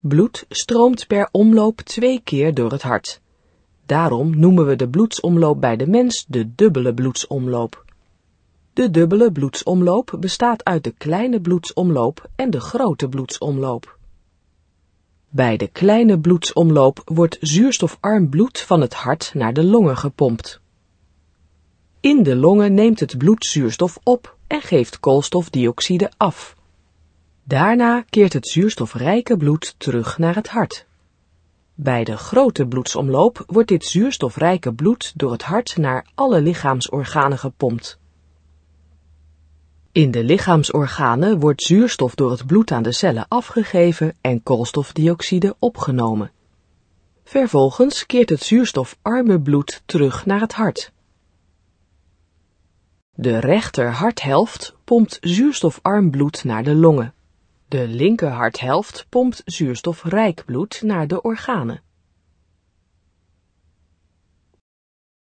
Bloed stroomt per omloop twee keer door het hart. Daarom noemen we de bloedsomloop bij de mens de dubbele bloedsomloop. De dubbele bloedsomloop bestaat uit de kleine bloedsomloop en de grote bloedsomloop. Bij de kleine bloedsomloop wordt zuurstofarm bloed van het hart naar de longen gepompt. In de longen neemt het bloed zuurstof op en geeft koolstofdioxide af. Daarna keert het zuurstofrijke bloed terug naar het hart. Bij de grote bloedsomloop wordt dit zuurstofrijke bloed door het hart naar alle lichaamsorganen gepompt. In de lichaamsorganen wordt zuurstof door het bloed aan de cellen afgegeven en koolstofdioxide opgenomen. Vervolgens keert het zuurstofarme bloed terug naar het hart. De rechter harthelft pompt zuurstofarm bloed naar de longen. De linkerharthelft pompt zuurstofrijk bloed naar de organen.